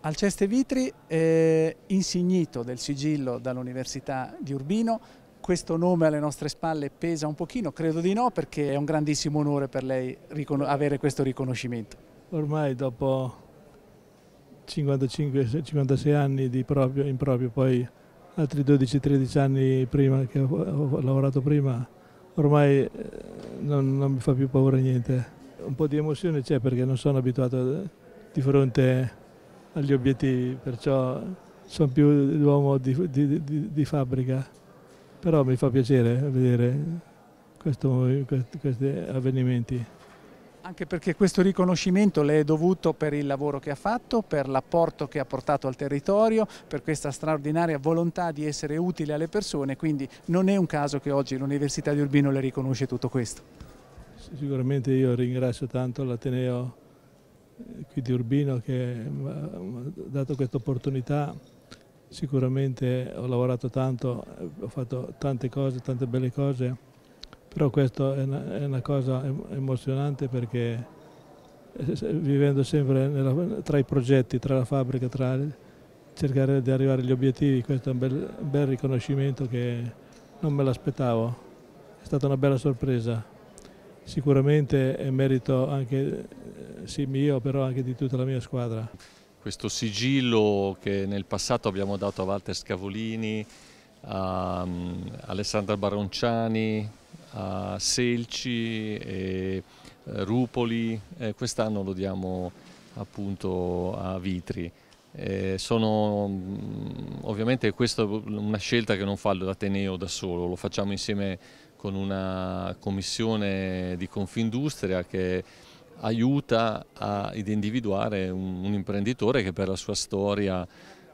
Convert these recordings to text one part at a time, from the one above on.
Alceste Vitri è eh, insignito del sigillo dall'Università di Urbino, questo nome alle nostre spalle pesa un pochino, credo di no, perché è un grandissimo onore per lei avere questo riconoscimento. Ormai dopo 55-56 anni di proprio, in proprio, poi altri 12-13 anni prima che ho lavorato prima, ormai eh, non, non mi fa più paura niente. Un po' di emozione c'è perché non sono abituato eh, di fronte a agli obiettivi, perciò sono più l'uomo di, di, di, di, fabbrica. Però mi fa piacere vedere questo, questi avvenimenti. Anche perché questo riconoscimento le è dovuto per il lavoro che ha fatto, per l'apporto che ha portato al territorio, per questa straordinaria volontà di essere utile alle persone, quindi non è un caso che oggi l'Università di Urbino le riconosce tutto questo. Sicuramente io ringrazio tanto l'Ateneo di Urbino che mi ha dato questa opportunità sicuramente ho lavorato tanto, eh, ho fatto tante cose, tante belle cose, però questa è una, è una cosa emozionante perché eh, vivendo sempre nella, tra i progetti, tra la fabbrica, tra cercare di arrivare agli obiettivi, questo è un bel, un bel riconoscimento che non me l'aspettavo, è stata una bella sorpresa. Sicuramente è merito anche sì mio, però anche di tutta la mia squadra. Questo sigillo che nel passato abbiamo dato a Walter Scavolini, a mm, Alessandra Baronciani, a Selci e eh, Rupoli, quest'anno lo diamo appunto a Vitri. Eh, sono, mm, ovviamente questa è una scelta che non fa l'Ateneo da solo, lo facciamo insieme con una commissione di Confindustria che aiuta ad individuare un, un imprenditore che per la sua storia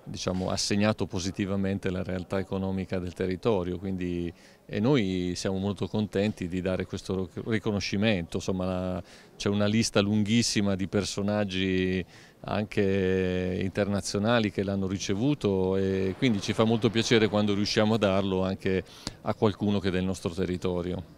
diciamo, ha segnato positivamente la realtà economica del territorio quindi, e noi siamo molto contenti di dare questo riconoscimento, insomma c'è una lista lunghissima di personaggi anche internazionali che l'hanno ricevuto e quindi ci fa molto piacere quando riusciamo a darlo anche a qualcuno che è del nostro territorio.